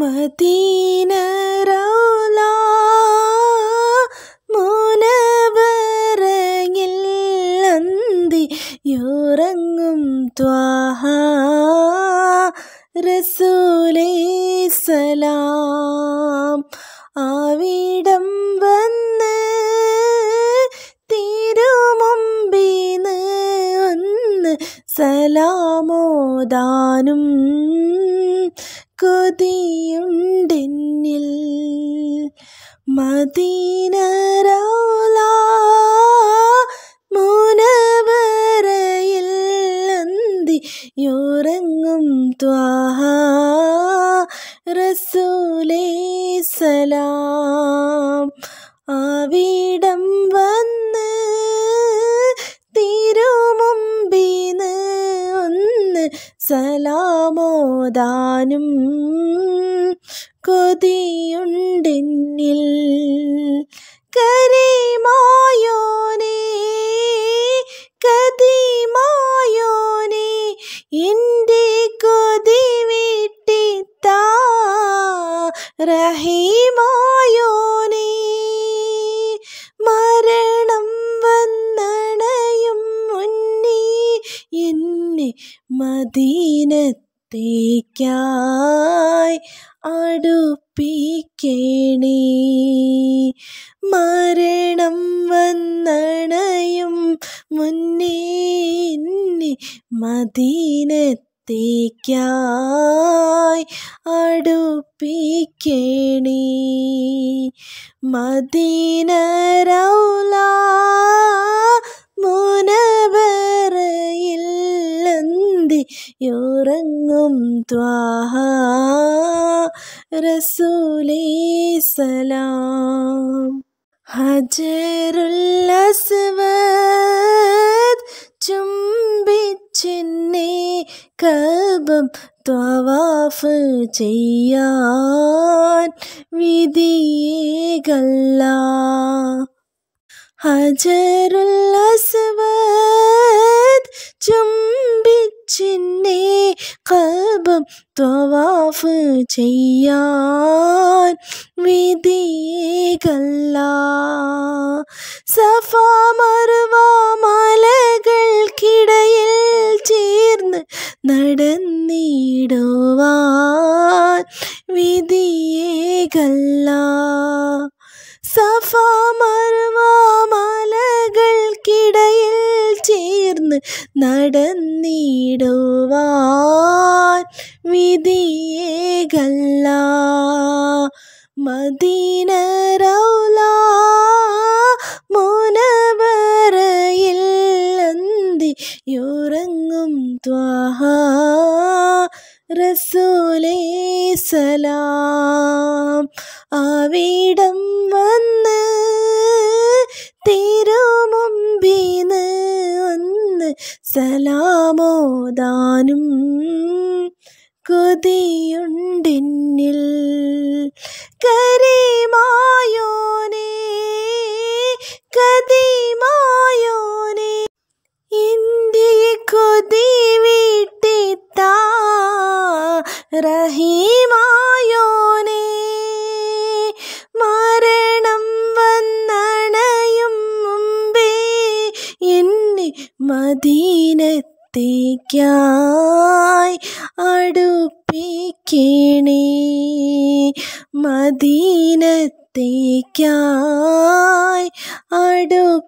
Medina മോനവറങ്ങിൽ അന്തി യുറങ്ങും ത്വാഹ റസൂലേ സലാം ആവിടം വന്ന് തിരുമുമ്പിന്ന് ഒന്ന് സലാമോദാനും മതിയുണ്ടെന്നിൽ മദീനരാല മുനവരയിൽ അന്തിയുറങ്ങും ത്വാഹ റസൂലേ സലാം ആവിടം വന്ന് തിരുമുമ്പിന് ഒന്ന് സലാമോദാനും കൊതിയുണ്ടെന്നിൽ കരീമായോനെ കതിമായോനെ എൻ്റെ കൊതി വിട്ടിത്താ റഹീമായോനെ മരണം വന്നണയും മുന്നേ എന്നെ മദീനത്ത് അകത്തേക്കായി അടുപ്പിക്കണേ മരണം വന്നണയും മുന്നേ മദീനത്തേക്കായി അടുപ്പിക്കണേ മദീന റൗലാ യുറങ്ങും ത്വാഹ റസൂലേ സലാം ഹജറുല്ലസ്വദ് ചുംബിച്ചിന്നെ കബം ത്വവാഫ് ചെയ്യാൻ വിധിയേകല്ല ഹജറുല്ലസ്വ ജപം തവാഫ് ചെയ്യാൻ വിധികല്ല സഫ മറുവ മലകൾക്കിടയിൽ ചേർന്ന് നടന്നിടുവാൻ വിധിയേകല്ല സഫ മറുവ മലകൾക്കിടയിൽ ചേർന്ന് നടന്നിടുവാൻ വിധിയേകല്ല മദീന റൗല മോനവറയിൽ അന്തി യുറങ്ങും ത്വാഹ റസൂലേ സലാം ആവിടം വന്ന് തിരുമുമ്പിന്ന് ഒന്ന് സലാമോദാനും കൊതിയുണ്ടെന്നിൽ കരമായോനേ കതിമായോനെ എന്റെ കൊതി വീട്ടിത്തീമായോനെ മരണം വന്നണയും മുമ്പേ എന്നെ മദീനത്ത് അകത്തേക്കായി അടുപ്പിക്കണേ മദീനത്തേക്കായി അടുപ്പിക്കണേ